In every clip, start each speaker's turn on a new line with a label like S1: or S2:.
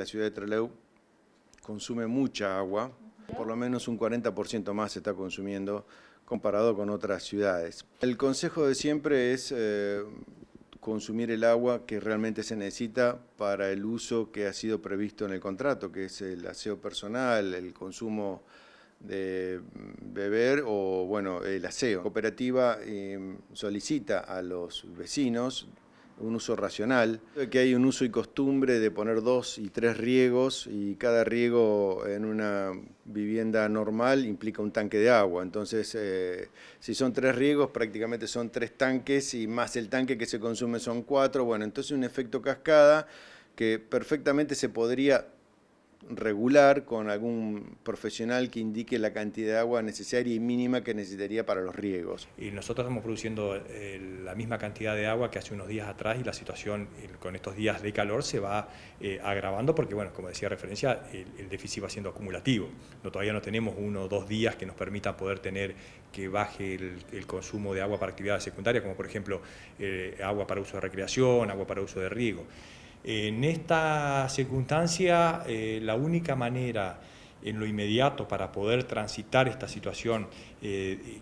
S1: La ciudad de Trelew consume mucha agua, por lo menos un 40% más se está consumiendo comparado con otras ciudades. El consejo de siempre es eh, consumir el agua que realmente se necesita para el uso que ha sido previsto en el contrato, que es el aseo personal, el consumo de mm, beber o bueno, el aseo. La cooperativa eh, solicita a los vecinos un uso racional, que hay un uso y costumbre de poner dos y tres riegos y cada riego en una vivienda normal implica un tanque de agua. Entonces, eh, si son tres riegos, prácticamente son tres tanques y más el tanque que se consume son cuatro. Bueno, entonces un efecto cascada que perfectamente se podría regular con algún profesional que indique la cantidad de agua necesaria y mínima que necesitaría para los riegos.
S2: Y nosotros estamos produciendo eh, la misma cantidad de agua que hace unos días atrás y la situación eh, con estos días de calor se va eh, agravando porque, bueno, como decía referencia, el, déficit va siendo acumulativo. No, todavía no tenemos uno o dos días que nos permitan poder tener que baje el, consumo de agua para actividades secundarias, como por ejemplo agua para uso de recreación, agua para uso de riego. En esta circunstancia, eh, la única manera en lo inmediato para poder transitar esta situación eh,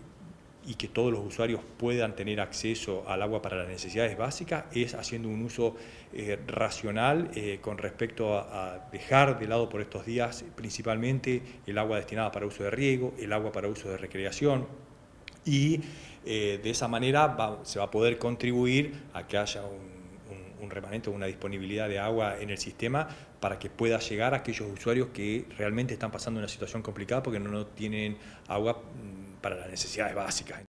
S2: y que todos los usuarios puedan tener acceso al agua para las necesidades básicas es haciendo un uso eh, racional con respecto a, dejar de lado por estos días principalmente el agua destinada para uso de riego, el agua para uso de recreación y de esa manera se va a poder contribuir a que haya un un remanente o una disponibilidad de agua en el sistema para que pueda llegar a aquellos usuarios que realmente están pasando una situación complicada porque no tienen agua mm, para las necesidades básicas.